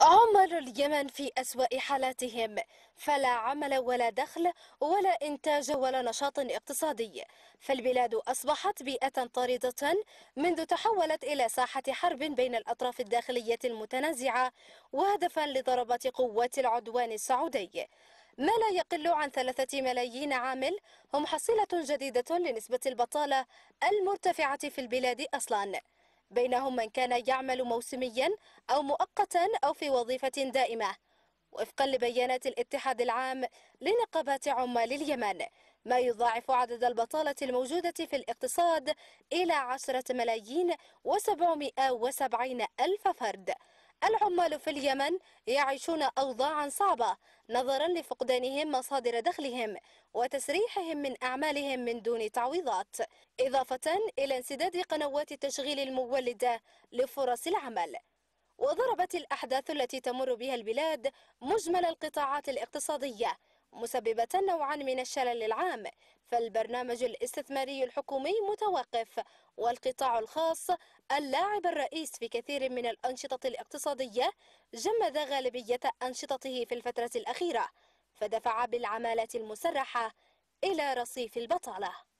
عمال اليمن في أسوأ حالاتهم فلا عمل ولا دخل ولا إنتاج ولا نشاط اقتصادي فالبلاد أصبحت بيئة طاردة منذ تحولت إلى ساحة حرب بين الأطراف الداخلية المتنازعة وهدفا لضربة قوات العدوان السعودي ما لا يقل عن ثلاثة ملايين عامل هم حصيلة جديدة لنسبة البطالة المرتفعة في البلاد أصلاً بينهم من كان يعمل موسميا أو مؤقتا أو في وظيفة دائمة وفقا لبيانات الاتحاد العام لنقابات عمال اليمن ما يضاعف عدد البطالة الموجودة في الاقتصاد إلى عشرة ملايين وسبعمائة وسبعين ألف فرد العمال في اليمن يعيشون أوضاعا صعبة نظرا لفقدانهم مصادر دخلهم وتسريحهم من أعمالهم من دون تعويضات إضافة إلى انسداد قنوات التشغيل المولدة لفرص العمل وضربت الأحداث التي تمر بها البلاد مجمل القطاعات الاقتصادية مسببة نوعا من الشلل العام فالبرنامج الاستثماري الحكومي متوقف والقطاع الخاص اللاعب الرئيس في كثير من الأنشطة الاقتصادية جمد غالبية أنشطته في الفترة الأخيرة فدفع بالعمالة المسرحة إلى رصيف البطالة